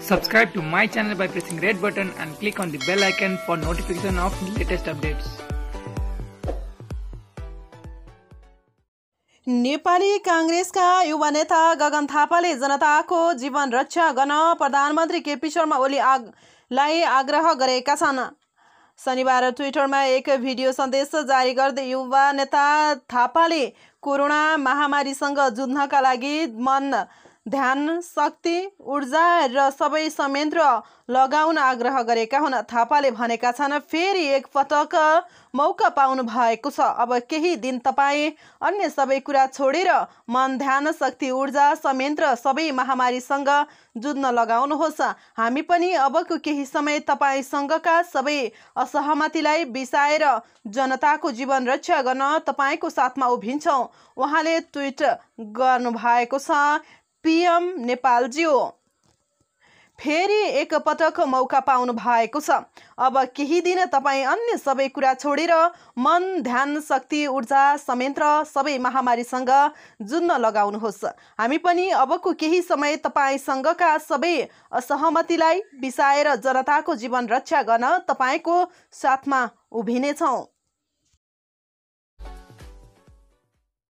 Subscribe to my channel by pressing red button and click on the bell icon for notification of latest updates. Nepali काङ्ग्रेसका युवा नेता गगन थापाले जनताको जीवन रक्षा गर्न प्रधानमन्त्री केपी शर्मा ओली आगलाई आग्रह गरेका छन् शनिबार ट्विटरमा एक भिडियो सन्देश जारी गर्दै युवा नेता थापाले कोरोना महामारीसँग जुझ्नका लागि मन ध्यान शक्ति ऊर्जा र सबै संयन्त्र लगाउन आग्रह गरेका हुन् थापाले भनेका छन् फेरि एकपटक मौका पाउनु भएको छ अब केही दिन तपाईँ अन्य सबै कुरा छोडेर मन ध्यान शक्ति ऊर्जा संयन्त्र सबै महामारीसँग जुझ्न लगाउनुहोस् हामी पनि अबको केही समय तपाईँसँगका सबै असहमतिलाई बिसाएर जनताको जीवन रक्षा गर्न तपाईँको साथमा उभिन्छौँ उहाँले ट्विट गर्नुभएको छ पिएम नेपालज्यू फेरि एकपटक मौका पाउनु भएको छ अब केही दिन तपाईँ अन्य सबै कुरा छोडेर मन ध्यान शक्ति ऊर्जा संयन्त्र सबै महामारीसँग जुन्न लगाउनुहोस् हामी पनि अबको केही समय तपाईँसँगका सबै असहमतिलाई बिसाएर जनताको जीवन रक्षा गर्न तपाईँको साथमा उभिनेछौँ